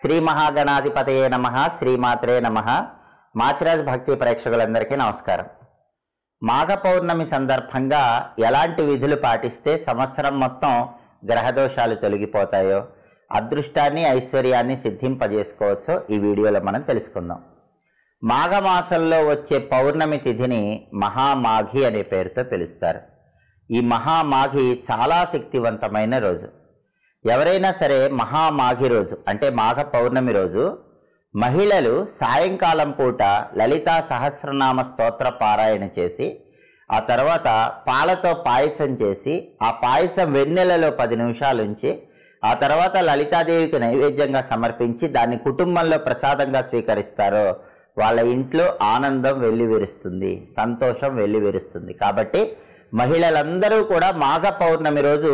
శ్రీ మహాగణాధిపతయే నమ శ్రీమాత్రే నమ మాచిరాజ్ భక్తి ప్రేక్షకులందరికీ నమస్కారం మాఘ పౌర్ణమి సందర్భంగా ఎలాంటి విధులు పాటిస్తే సంవత్సరం మొత్తం గ్రహదోషాలు తొలగిపోతాయో అదృష్టాన్ని ఐశ్వర్యాన్ని సిద్ధింపజేసుకోవచ్చో ఈ వీడియోలో మనం తెలుసుకుందాం మాఘమాసంలో వచ్చే పౌర్ణమి తిథిని మహామాఘి అనే పేరుతో పిలుస్తారు ఈ మహామాఘి చాలా శక్తివంతమైన రోజు ఎవరైనా సరే మహామాఘి రోజు అంటే మాఘ పౌర్ణమి రోజు మహిళలు సాయంకాలం పూట లలితా సహస్రనామ స్తోత్ర పారాయణ చేసి ఆ తర్వాత పాలతో పాయసం చేసి ఆ పాయసం వెన్నెలలో పది నిమిషాలు ఉంచి ఆ తర్వాత లలితాదేవికి నైవేద్యంగా సమర్పించి దాన్ని కుటుంబంలో ప్రసాదంగా స్వీకరిస్తారో వాళ్ళ ఇంట్లో ఆనందం వెల్లివిరుస్తుంది సంతోషం వెల్లివిరుస్తుంది కాబట్టి మహిళలందరూ కూడా మాఘ పౌర్ణమి రోజు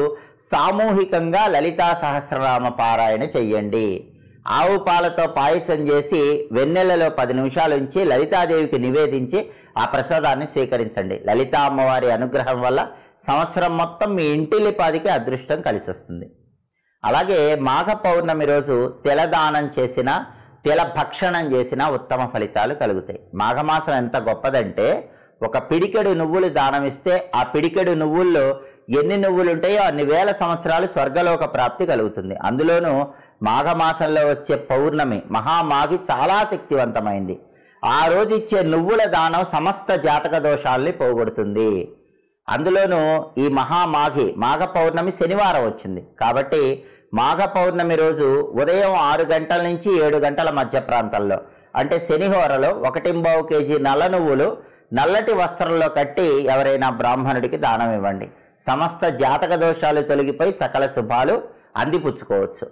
సామూహికంగా లలితా సహస్రనామ పారాయణ చెయ్యండి ఆవు పాలతో పాయసం చేసి వెన్నెలలో పది నిమిషాలు నుంచి లలితాదేవికి నివేదించి ఆ ప్రసాదాన్ని స్వీకరించండి లలితా అమ్మవారి అనుగ్రహం వల్ల సంవత్సరం మొత్తం మీ ఇంటిలిపాదికి అదృష్టం కలిసి వస్తుంది అలాగే మాఘ పౌర్ణమి రోజు తెలదానం చేసిన తెల భక్షణం చేసిన ఉత్తమ ఫలితాలు కలుగుతాయి మాఘమాసం ఎంత గొప్పదంటే ఒక పిడికెడు నువ్వులు దానమిస్తే ఆ పిడికెడు నువ్వుల్లో ఎన్ని నువ్వులు ఉంటాయో అన్ని వేల సంవత్సరాలు స్వర్గలోక ప్రాప్తి కలుగుతుంది అందులోనూ మాఘమాసంలో వచ్చే పౌర్ణమి మహామాఘి చాలా శక్తివంతమైంది ఆ రోజు ఇచ్చే నువ్వుల దానం సమస్త జాతక దోషాల్ని పోగొడుతుంది అందులోనూ ఈ మహామాఘి మాఘ పౌర్ణమి శనివారం వచ్చింది కాబట్టి మాఘ పౌర్ణమి రోజు ఉదయం ఆరు గంటల నుంచి ఏడు గంటల మధ్య ప్రాంతంలో అంటే శనిహోరలో ఒకటింబావు కేజీ నల్ల నువ్వులు నల్లటి వస్త్రంలో కట్టి ఎవరైనా బ్రాహ్మణుడికి దానం ఇవ్వండి సమస్త జాతక దోషాలు తొలగిపోయి సకల శుభాలు అందిపుచ్చుకోవచ్చు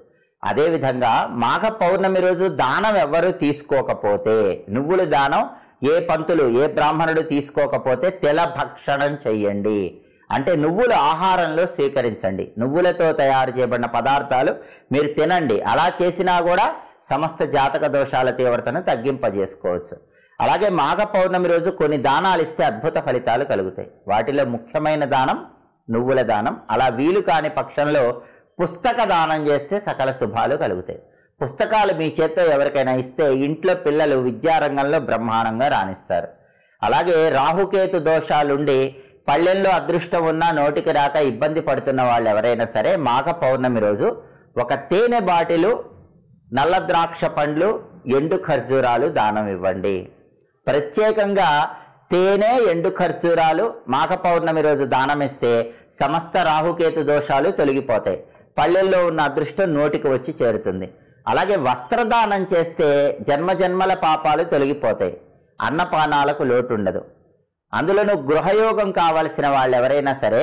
అదేవిధంగా మాఘ పౌర్ణమి రోజు దానం ఎవ్వరు తీసుకోకపోతే నువ్వులు దానం ఏ పంతులు ఏ బ్రాహ్మణుడు తీసుకోకపోతే తెల భక్షణం చెయ్యండి అంటే నువ్వులు ఆహారంలో స్వీకరించండి నువ్వులతో తయారు చేయబడిన పదార్థాలు మీరు తినండి అలా చేసినా కూడా సమస్త జాతక దోషాల తీవ్రతను తగ్గింపజేసుకోవచ్చు అలాగే మాఘ పౌర్ణమి రోజు కొన్ని దానాలు ఇస్తే అద్భుత ఫలితాలు కలుగుతాయి వాటిలో ముఖ్యమైన దానం నువ్వుల దానం అలా వీలు కాని పక్షంలో పుస్తక దానం చేస్తే సకల శుభాలు కలుగుతాయి పుస్తకాలు మీ చేత్తో ఎవరికైనా ఇస్తే ఇంట్లో పిల్లలు విద్యారంగంలో బ్రహ్మాండంగా రాణిస్తారు అలాగే రాహుకేతు దోషాలుండి పల్లెల్లో అదృష్టం ఉన్నా నోటికి రాక ఇబ్బంది పడుతున్న వాళ్ళు ఎవరైనా సరే మాఘ పౌర్ణమి రోజు ఒక తేనె బాటిలు నల్ల ద్రాక్ష పండ్లు ఎండు ఖర్జూరాలు దానం ఇవ్వండి ప్రత్యేకంగా తేనె ఎండు ఖర్జూరాలు మాఘ పౌర్ణమి రోజు దానమిస్తే సమస్త రాహుకేతు దోషాలు తొలగిపోతాయి పల్లెల్లో ఉన్న అదృష్టం నోటికి వచ్చి చేరుతుంది అలాగే వస్త్రదానం చేస్తే జన్మజన్మల పాపాలు తొలగిపోతాయి అన్నపానాలకు లోటు ఉండదు అందులోనూ గృహయోగం కావలసిన వాళ్ళు ఎవరైనా సరే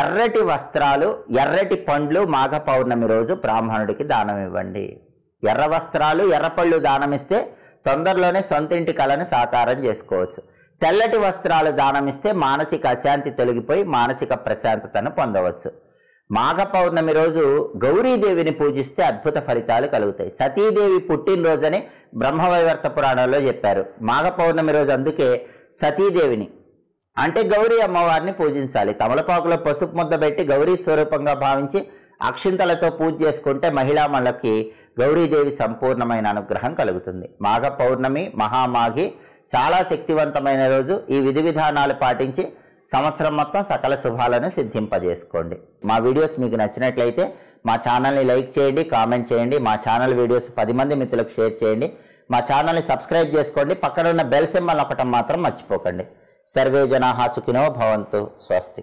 ఎర్రటి వస్త్రాలు ఎర్రటి పండ్లు మాఘ పౌర్ణమి రోజు బ్రాహ్మణుడికి దానం ఇవ్వండి ఎర్ర వస్త్రాలు ఎర్రపళ్ళు దానమిస్తే తొందరలోనే సొంతింటి కళను సాకారం చేసుకోవచ్చు తెల్లటి వస్త్రాలు దానమిస్తే మానసిక అశాంతి తొలగిపోయి మానసిక ప్రశాంతతను పొందవచ్చు మాఘ పౌర్ణమి రోజు గౌరీదేవిని పూజిస్తే అద్భుత ఫలితాలు కలుగుతాయి సతీదేవి పుట్టినరోజని బ్రహ్మవైవర్త పురాణంలో చెప్పారు మాఘ పౌర్ణమి రోజు అందుకే సతీదేవిని అంటే గౌరీ అమ్మవారిని పూజించాలి తమలపాకులో పసుపు ముద్ద పెట్టి గౌరీ స్వరూపంగా భావించి అక్షింతలతో పూజ చేసుకుంటే మహిళా మనకి గౌరీదేవి సంపూర్ణమైన అనుగ్రహం కలుగుతుంది మాఘ పౌర్ణమి మహామాఘి చాలా శక్తివంతమైన రోజు ఈ విధి విధానాలు పాటించి సంవత్సరం మొత్తం సకల శుభాలను సిద్ధింపజేసుకోండి మా వీడియోస్ మీకు నచ్చినట్లయితే మా ఛానల్ని లైక్ చేయండి కామెంట్ చేయండి మా ఛానల్ వీడియోస్ పది మంది మిత్రులకు షేర్ చేయండి మా ఛానల్ని సబ్స్క్రైబ్ చేసుకోండి పక్కన ఉన్న బెల్ సింబల్ ఒకటం మాత్రం మర్చిపోకండి సర్వే జనా సుఖినో భవంతు స్వస్తి